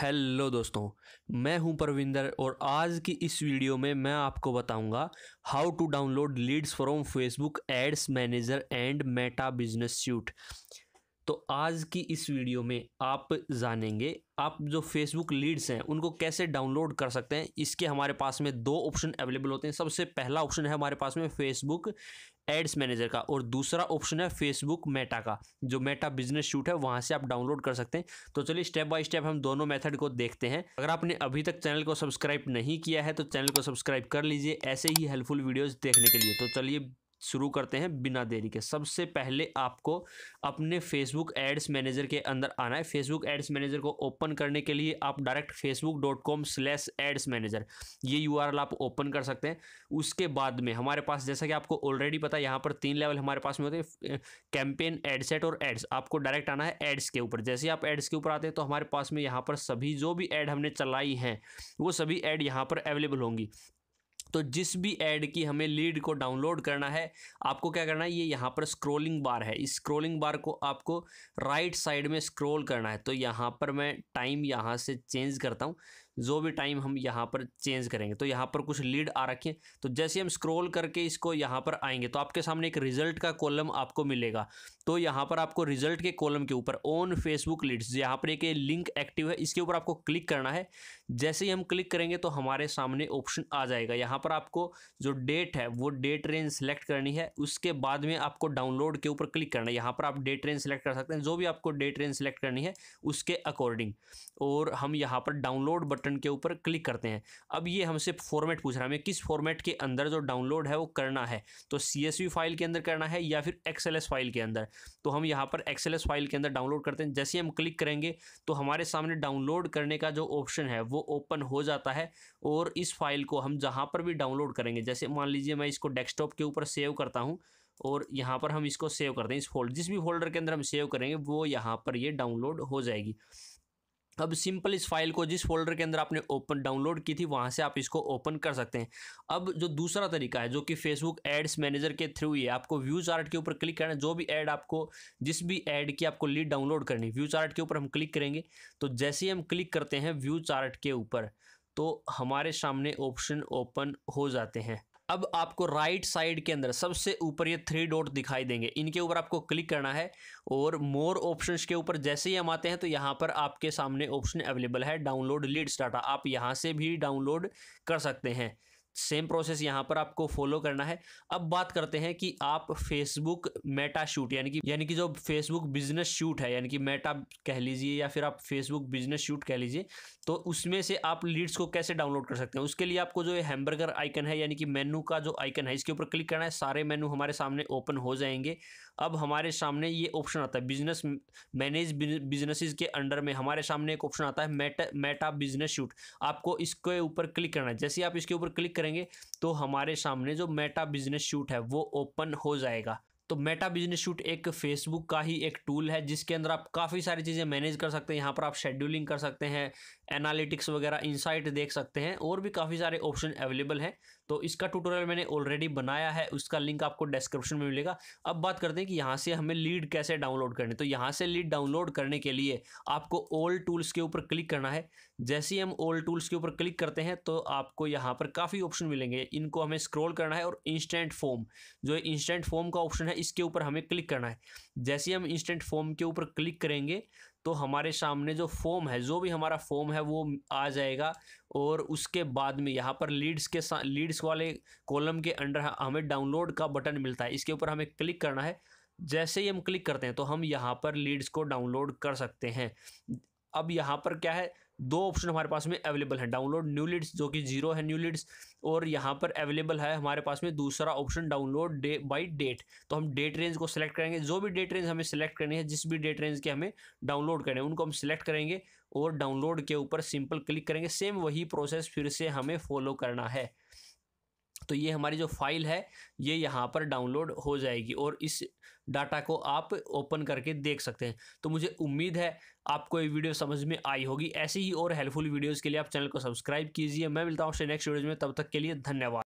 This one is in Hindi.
हेलो दोस्तों मैं हूं परविंदर और आज की इस वीडियो में मैं आपको बताऊंगा how to download leads from Facebook ads manager and Meta business suite तो आज की इस वीडियो में आप जानेंगे आप जो फेसबुक लीड्स हैं उनको कैसे डाउनलोड कर सकते हैं इसके हमारे पास में दो ऑप्शन अवेलेबल होते हैं सबसे पहला ऑप्शन है हमारे पास में फेसबुक एड्स मैनेजर का और दूसरा ऑप्शन है फेसबुक मेटा का जो मेटा बिजनेस शूट है वहाँ से आप डाउनलोड कर सकते हैं तो चलिए स्टेप बाय स्टेप हम दोनों मेथड को देखते हैं अगर आपने अभी तक चैनल को सब्सक्राइब नहीं किया है तो चैनल को सब्सक्राइब कर लीजिए ऐसे ही हेल्पफुल वीडियोज़ देखने के लिए तो चलिए शुरू करते हैं बिना देरी के सबसे पहले आपको अपने फेसबुक एड्स मैनेजर के अंदर आना है फेसबुक एड्स मैनेजर को ओपन करने के लिए आप direct Facebook dot com slash ads manager ये यू आप ओपन कर सकते हैं उसके बाद में हमारे पास जैसा कि आपको ऑलरेडी पता है यहाँ पर तीन लेवल हमारे पास में होते हैं कैंपेन एडसेट और एड्स आपको डायरेक्ट आना है एड्स के ऊपर जैसे आप एड्स के ऊपर आते हैं तो हमारे पास में यहाँ पर सभी जो भी एड हमने चलाई हैं वो सभी एड यहाँ पर अवेलेबल होंगी तो जिस भी ऐड की हमें लीड को डाउनलोड करना है आपको क्या करना है ये यहाँ पर स्क्रोलिंग बार है इस स्क्रोलिंग बार को आपको राइट साइड में स्क्रोल करना है तो यहाँ पर मैं टाइम यहाँ से चेंज करता हूँ जो भी टाइम हम यहाँ पर चेंज करेंगे तो यहाँ पर कुछ लीड आ रखे हैं तो जैसे हम स्क्रॉल करके इसको यहाँ पर आएंगे तो आपके सामने एक रिजल्ट का कॉलम आपको मिलेगा तो यहाँ पर आपको रिजल्ट के कॉलम के ऊपर ऑन फेसबुक लीड्स यहाँ पर एक लिंक एक्टिव है इसके ऊपर आपको क्लिक करना है जैसे ही हम क्लिक करेंगे तो हमारे सामने ऑप्शन आ जाएगा यहाँ पर आपको जो डेट है वो डेट रेंज सेलेक्ट करनी है उसके बाद में आपको डाउनलोड के ऊपर क्लिक करना है यहाँ पर आप डेट रेंज सेलेक्ट कर सकते हैं जो भी आपको डेट रेंज सेलेक्ट करनी है उसके अकॉर्डिंग और हम यहाँ पर डाउनलोड बटन बटन के ऊपर क्लिक करते हैं अब ये हमसे फॉर्मेट पूछ रहा है हमें किस फॉर्मेट के अंदर जो डाउनलोड है वो करना है तो सी फाइल के अंदर करना है या फिर एक्सएल फाइल के अंदर तो हम यहाँ पर एक्सएल फाइल के अंदर डाउनलोड करते हैं जैसे हम क्लिक करेंगे तो हमारे सामने डाउनलोड करने का जो ऑप्शन है वो ओपन हो जाता है और इस फाइल को हम जहाँ पर भी डाउनलोड करेंगे जैसे मान लीजिए मैं इसको डेस्कटॉप के ऊपर सेव करता हूँ और यहाँ पर हम इसको सेव करते हैं इस फोल्डर जिस भी फोल्डर के अंदर हम सेव करेंगे वो यहाँ पर ये डाउनलोड हो जाएगी अब सिंपल इस फाइल को जिस फोल्डर के अंदर आपने ओपन डाउनलोड की थी वहाँ से आप इसको ओपन कर सकते हैं अब जो दूसरा तरीका है जो कि फेसबुक एड्स मैनेजर के थ्रू ही है आपको व्यू चार्ट के ऊपर क्लिक करना है जो भी ऐड आपको जिस भी ऐड की आपको लीड डाउनलोड करनी व्यू चार्ट के ऊपर हम क्लिक करेंगे तो जैसे ही हम क्लिक करते हैं व्यू चार्ट के ऊपर तो हमारे सामने ऑप्शन ओपन हो जाते हैं अब आपको राइट साइड के अंदर सबसे ऊपर ये थ्री डॉट दिखाई देंगे इनके ऊपर आपको क्लिक करना है और मोर ऑप्शंस के ऊपर जैसे ही हम आते हैं तो यहाँ पर आपके सामने ऑप्शन अवेलेबल है डाउनलोड लीड्स डाटा आप यहाँ से भी डाउनलोड कर सकते हैं सेम प्रोसेस यहाँ पर आपको फॉलो करना है अब बात करते हैं कि आप फेसबुक मेटा शूट यानी कि यानी कि जो फेसबुक बिजनेस शूट है यानी कि मेटा कह लीजिए या फिर आप फेसबुक बिजनेस शूट कह लीजिए तो उसमें से आप लीड्स को कैसे डाउनलोड कर सकते हैं उसके लिए आपको जो ये हैम्बर्गर आइकन है यानी कि मेनू का जो आइकन है इसके ऊपर क्लिक करना है सारे मेनू हमारे सामने ओपन हो जाएंगे अब हमारे सामने ये ऑप्शन आता है बिजनेस मैनेज बिजनेसिस के अंडर में हमारे सामने एक ऑप्शन आता है मेटा मेटा बिजनेस शूट आपको इसके ऊपर क्लिक करना है जैसे आप इसके ऊपर क्लिक करेंगे तो हमारे सामने जो मेटा बिजनेस शूट है वो ओपन हो जाएगा तो मेटा बिजनेस शूट एक फेसबुक का ही एक टूल है जिसके अंदर आप काफ़ी सारी चीज़ें मैनेज कर सकते हैं यहाँ पर आप शेड्यूलिंग कर सकते हैं एनालिटिक्स वगैरह इंसाइट देख सकते हैं और भी काफ़ी सारे ऑप्शन अवेलेबल हैं तो इसका ट्यूटोरियल मैंने ऑलरेडी बनाया है उसका लिंक आपको डिस्क्रिप्शन में मिलेगा अब बात करते हैं कि यहाँ से हमें लीड कैसे डाउनलोड करनी तो यहाँ से लीड डाउनलोड करने के लिए आपको ओल्ड टूल्स के ऊपर क्लिक करना है जैसे ही हम ओल्ड टूल्स के ऊपर क्लिक करते हैं तो आपको यहाँ पर काफ़ी ऑप्शन मिलेंगे इनको हमें स्क्रोल करना है और इंस्टेंट फॉर्म जो इंस्टेंट फॉर्म का ऑप्शन है इसके ऊपर हमें क्लिक करना है जैसे ही हम इंस्टेंट फॉर्म के ऊपर क्लिक करेंगे तो हमारे सामने जो फॉर्म है जो भी हमारा फॉर्म है वो आ जाएगा और उसके बाद में यहाँ पर लीड्स के साथ लीड्स वाले कॉलम के अंडर हमें डाउनलोड का बटन मिलता है इसके ऊपर हमें क्लिक करना है जैसे ही हम क्लिक करते हैं तो हम यहाँ पर लीड्स को डाउनलोड कर सकते हैं अब यहाँ पर क्या है दो ऑप्शन हमारे पास में अवेलेबल है डाउनलोड न्यू लीड्स जो कि जीरो है न्यू लीड्स और यहाँ पर अवेलेबल है हमारे पास में दूसरा option download day by date तो हम डेट रेंज को सिलेक्ट करेंगे जो भी डेट रेंज हमें सिलेक्ट करनी है जिस भी डेट रेंज के हमें डाउनलोड करने हैं उनको हम सिलेक्ट करेंगे और डाउनलोड के ऊपर सिंपल क्लिक करेंगे सेम वही प्रोसेस फिर से हमें फॉलो करना है तो ये हमारी जो फाइल है ये यहाँ पर डाउनलोड हो जाएगी और इस डाटा को आप ओपन करके देख सकते हैं तो मुझे उम्मीद है आपको ये वीडियो समझ में आई होगी ऐसी ही और हेल्पफुल वीडियोज़ के लिए आप चैनल को सब्सक्राइब कीजिए मैं मिलता हूँ नेक्स्ट वीडियो में तब तक के लिए धन्यवाद